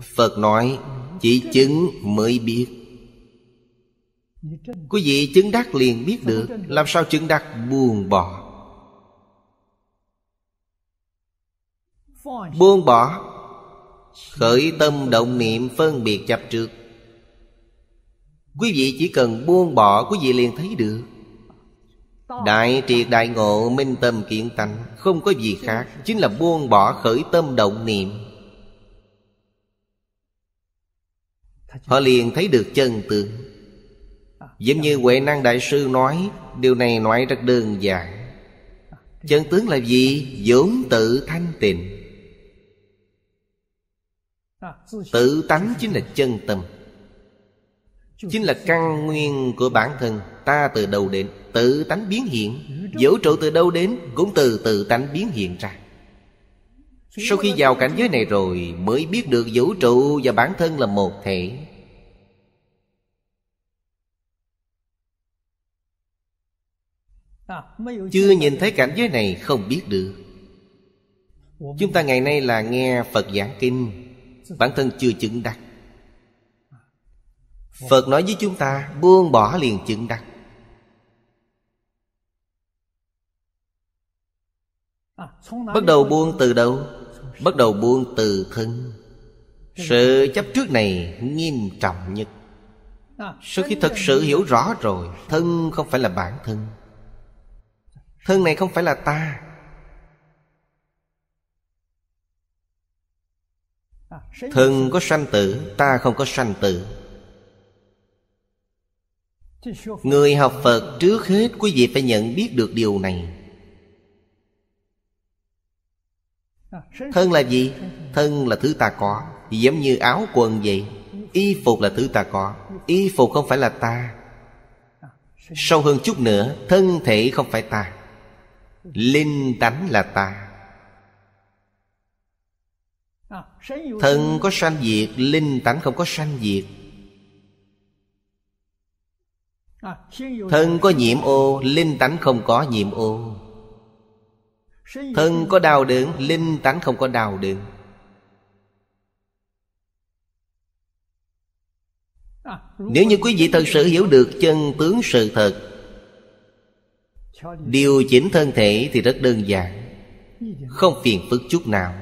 Phật nói chỉ chứng mới biết Quý vị chứng đắc liền biết được Làm sao chứng đắc buông bỏ Buông bỏ Khởi tâm động niệm phân biệt chấp trước Quý vị chỉ cần buông bỏ Quý vị liền thấy được Đại triệt đại ngộ minh tâm kiện tánh Không có gì khác Chính là buông bỏ khởi tâm động niệm Họ liền thấy được chân tướng Giống như Huệ Năng Đại Sư nói Điều này nói rất đơn giản Chân tướng là gì? vốn tự thanh tịnh Tự tánh chính là chân tâm Chính là căn nguyên của bản thân Ta từ đầu đến Tự tánh biến hiện Vũ trụ từ đâu đến Cũng từ tự tánh biến hiện ra sau khi vào cảnh giới này rồi Mới biết được vũ trụ và bản thân là một thể Chưa nhìn thấy cảnh giới này không biết được Chúng ta ngày nay là nghe Phật giảng kinh Bản thân chưa chứng đắc Phật nói với chúng ta Buông bỏ liền chứng đắc Bắt đầu buông từ đâu bắt đầu buông từ thân sự chấp trước này nghiêm trọng nhất sau khi thật sự hiểu rõ rồi thân không phải là bản thân thân này không phải là ta thân có sanh tử ta không có sanh tử người học phật trước hết quý vị phải nhận biết được điều này À, thân là gì thân là thứ ta có giống như áo quần vậy y phục là thứ ta có y phục không phải là ta à, sâu hơn chút nữa thân thể không phải ta linh tánh là ta à, thân có sanh diệt linh tánh không có sanh diệt thân có nhiễm ô linh tánh không có nhiễm ô Thân có đau đớn Linh tánh không có đau đớn Nếu như quý vị thật sự hiểu được chân tướng sự thật Điều chỉnh thân thể thì rất đơn giản Không phiền phức chút nào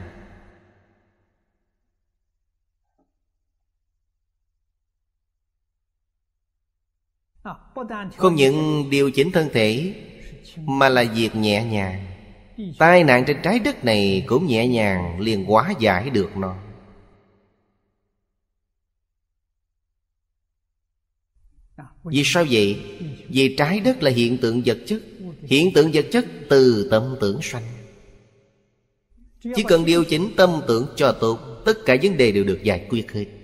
Không những điều chỉnh thân thể Mà là việc nhẹ nhàng tai nạn trên trái đất này cũng nhẹ nhàng liền hóa giải được nó vì sao vậy vì trái đất là hiện tượng vật chất hiện tượng vật chất từ tâm tưởng sanh chỉ cần điều chỉnh tâm tưởng cho tốt tất cả vấn đề đều được giải quyết hết